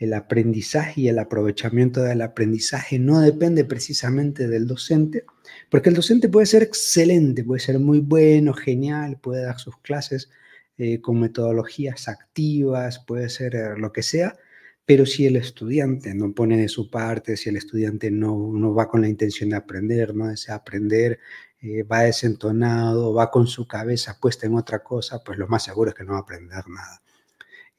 el aprendizaje y el aprovechamiento del aprendizaje no depende precisamente del docente, porque el docente puede ser excelente, puede ser muy bueno, genial, puede dar sus clases eh, con metodologías activas, puede ser eh, lo que sea, pero si el estudiante no pone de su parte, si el estudiante no, va con la intención de aprender, no desea aprender, eh, va desentonado, va con su cabeza puesta en otra cosa, pues lo más seguro es que no va a aprender nada.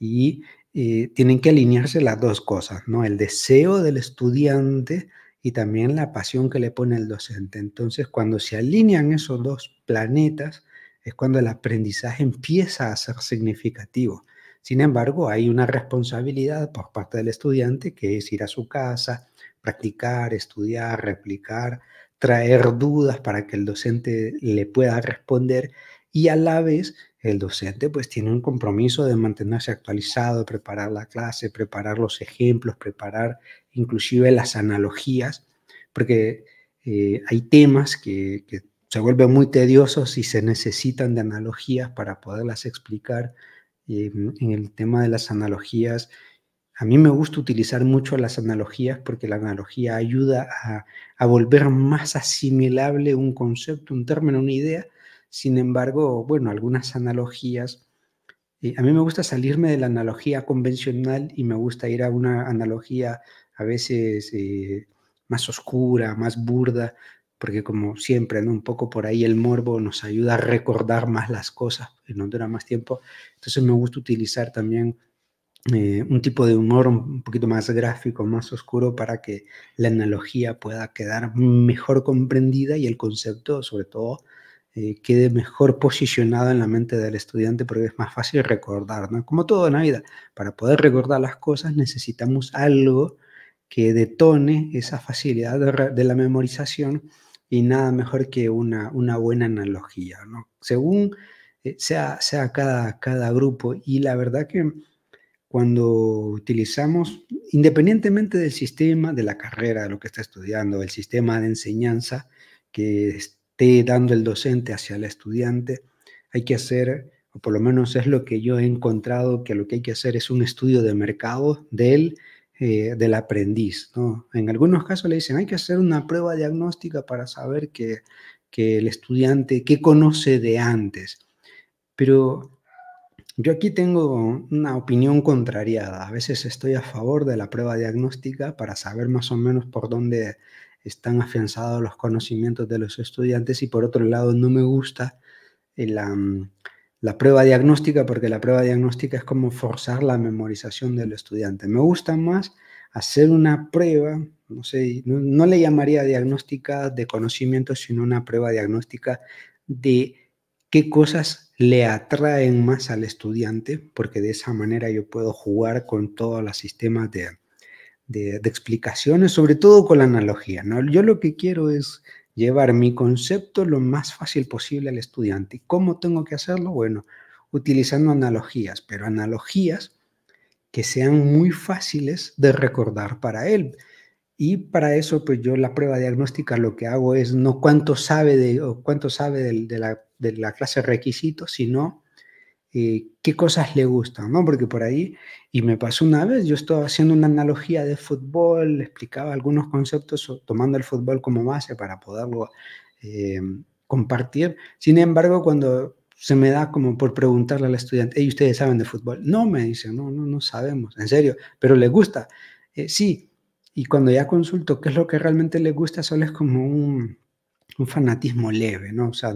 Y eh, tienen que alinearse las dos cosas, ¿no? El deseo del estudiante y también la pasión que le pone el docente. Entonces, cuando se alinean esos dos planetas, es cuando el aprendizaje empieza a ser significativo. Sin embargo, hay una responsabilidad por parte del estudiante que es ir a su casa, practicar, estudiar, replicar, traer dudas para que el docente le pueda responder y a la vez el docente pues tiene un compromiso de mantenerse actualizado, preparar la clase, preparar los ejemplos, preparar inclusive las analogías, porque eh, hay temas que, se vuelven muy tediosos y se necesitan de analogías para poderlas explicar. Eh, en el tema de las analogías, a mí me gusta utilizar mucho las analogías porque la analogía ayuda a volver más asimilable un concepto, un término, una idea sin embargo, bueno, algunas analogías. Eh, a mí me gusta salirme de la analogía convencional y me gusta ir a una analogía a veces eh, más oscura, más burda, porque como siempre, ¿no? un poco por ahí el morbo nos ayuda a recordar más las cosas y eh, nos dura más tiempo. Entonces me gusta utilizar también un tipo de humor un poquito más gráfico, más oscuro, para que la analogía pueda quedar mejor comprendida y el concepto, sobre todo, eh, quede mejor posicionado en la mente del estudiante porque es más fácil recordar, ¿no? Como todo en la vida, para poder recordar las cosas necesitamos algo que detone esa facilidad de, la memorización y nada mejor que una, una buena analogía, ¿no? Según eh, sea, sea cada, cada grupo y la verdad que cuando utilizamos, independientemente del sistema, de la carrera, de lo que está estudiando, el sistema de enseñanza que está dando el docente hacia el estudiante. Hay que hacer, o por lo menos es lo que yo he encontrado, que lo que hay que hacer es un estudio de mercado del, eh, del aprendiz. En algunos casos le dicen, hay que hacer una prueba diagnóstica para saber que, que el estudiante, qué conoce de antes. Pero yo aquí tengo una opinión contrariada. A veces estoy a favor de la prueba diagnóstica para saber más o menos por dónde están afianzados los conocimientos de los estudiantes y por otro lado no me gusta eh, la, mm, la prueba diagnóstica porque la prueba diagnóstica es como forzar la memorización del estudiante. Me gusta más hacer una prueba, no sé, no, no le llamaría diagnóstica de conocimiento, sino una prueba diagnóstica de qué cosas le atraen más al estudiante, porque de esa manera yo puedo jugar con todos los sistemas de, de, explicaciones, sobre todo con la analogía. ¿no? Yo lo que quiero es llevar mi concepto lo más fácil posible al estudiante. ¿Y cómo tengo que hacerlo? Bueno, utilizando analogías, pero analogías que sean muy fáciles de recordar para él. Y para eso, pues yo la prueba diagnóstica lo que hago es no cuánto sabe de, cuánto sabe de, de, la, de la clase requisito, sino eh, qué cosas le gustan, ¿no? Porque por ahí, y me pasó una vez, yo estaba haciendo una analogía de fútbol, explicaba algunos conceptos tomando el fútbol como base para poderlo eh, compartir. Sin embargo, cuando se me da como por preguntarle al estudiante, ¿y ¿ustedes saben de fútbol? No, me dice, no, no, no sabemos, en serio, pero le gusta. Eh, sí, y cuando ya consulto qué es lo que realmente le gusta, solo es como un, un fanatismo leve, ¿no? O sea,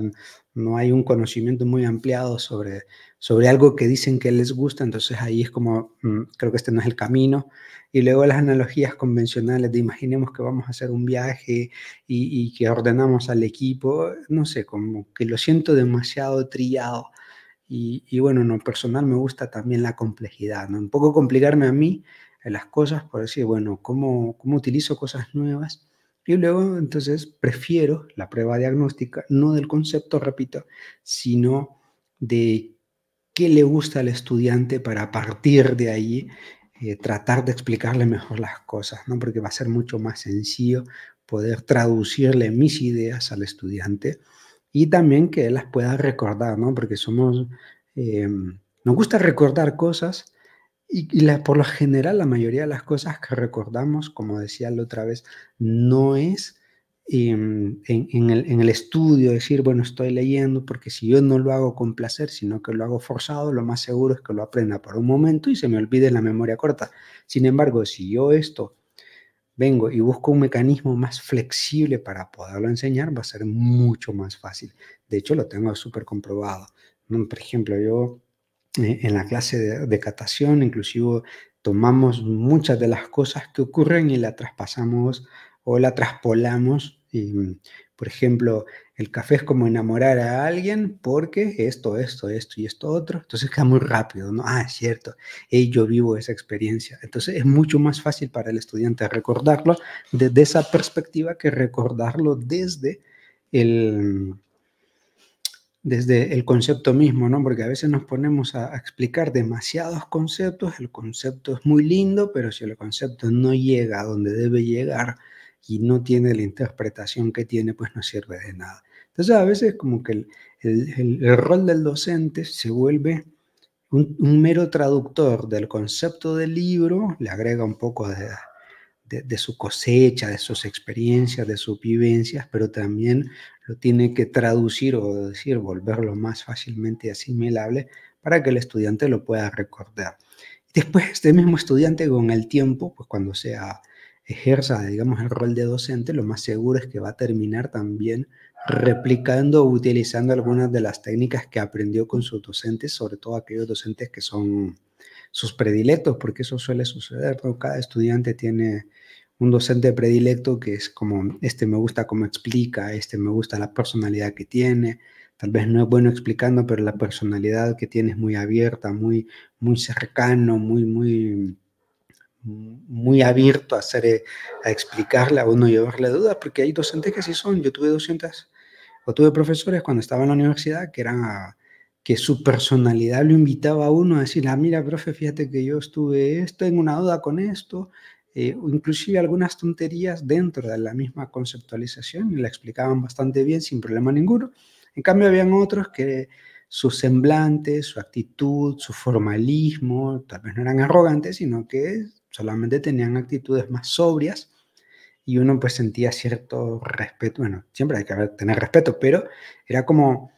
no hay un conocimiento muy ampliado sobre, sobre algo que dicen que les gusta, entonces ahí es como, mm, creo que este no es el camino. Y luego las analogías convencionales de imaginemos que vamos a hacer un viaje y, que ordenamos al equipo, no sé, como que lo siento demasiado trillado. Y, y, bueno, en personal me gusta también la complejidad, ¿no? Un poco complicarme a mí las cosas por decir, bueno, ¿cómo, cómo utilizo cosas nuevas? Y luego, entonces, prefiero la prueba diagnóstica, no del concepto, repito, sino de qué le gusta al estudiante para partir de ahí eh, tratar de explicarle mejor las cosas, ¿no? Porque va a ser mucho más sencillo poder traducirle mis ideas al estudiante y también que él las pueda recordar, ¿no? Porque somos, eh, nos gusta recordar cosas y, por lo general, la mayoría de las cosas que recordamos, como decía la otra vez, no es em, en, el, en, el, estudio decir, bueno, estoy leyendo, porque si yo no lo hago con placer, sino que lo hago forzado, lo más seguro es que lo aprenda por un momento y se me olvide la memoria corta. Sin embargo, si yo esto vengo y busco un mecanismo más flexible para poderlo enseñar, va a ser mucho más fácil. De hecho, lo tengo súper comprobado. Mm, por ejemplo, yo eh, en la clase de, catación, inclusive tomamos muchas de las cosas que ocurren y la traspasamos o la traspolamos. por ejemplo, el café es como enamorar a alguien porque esto, esto, esto y esto otro. Entonces queda muy rápido, ¿no? Ah, es cierto, yo vivo esa experiencia. Entonces es mucho más fácil para el estudiante recordarlo desde esa perspectiva que recordarlo desde el, desde el concepto mismo, ¿no? Porque a veces nos ponemos a, explicar demasiados conceptos, el concepto es muy lindo, pero si el concepto no llega a donde debe llegar y no tiene la interpretación que tiene, pues no sirve de nada. Entonces a veces como que el, rol del docente se vuelve un, mero traductor del concepto del libro, le agrega un poco de de, su cosecha, de sus experiencias, de sus vivencias, pero también lo tiene que traducir o decir, volverlo más fácilmente asimilable para que el estudiante lo pueda recordar. Después, este mismo estudiante con el tiempo, pues cuando sea ejerza, digamos, el rol de docente, lo más seguro es que va a terminar también replicando o utilizando algunas de las técnicas que aprendió con sus docentes, sobre todo aquellos docentes que son sus predilectos, porque eso suele suceder, todo cada estudiante tiene un docente predilecto que es como, este me gusta cómo explica, este me gusta la personalidad que tiene, tal vez no es bueno explicando, pero la personalidad que tiene es muy abierta, muy, muy cercano, muy, muy, muy abierto a, hacer, a explicarle a uno llevarle dudas, porque hay docentes que sí son, yo tuve docentes, o tuve profesores cuando estaba en la universidad que eran... A, que su personalidad lo invitaba a uno a decir, ah, mira, profe, fíjate que yo estuve esto, en una duda con esto, eh, o inclusive algunas tonterías dentro de la misma conceptualización, y la explicaban bastante bien, sin problema ninguno. En cambio, habían otros que su semblante, su actitud, su formalismo, tal vez no eran arrogantes, sino que solamente tenían actitudes más sobrias y uno pues sentía cierto respeto, bueno, siempre hay que tener respeto, pero era como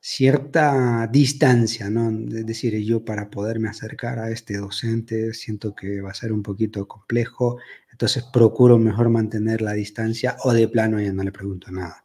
cierta distancia, ¿no? Es decir, yo para poderme acercar a este docente siento que va a ser un poquito complejo, entonces procuro mejor mantener la distancia o de plano ya no le pregunto nada.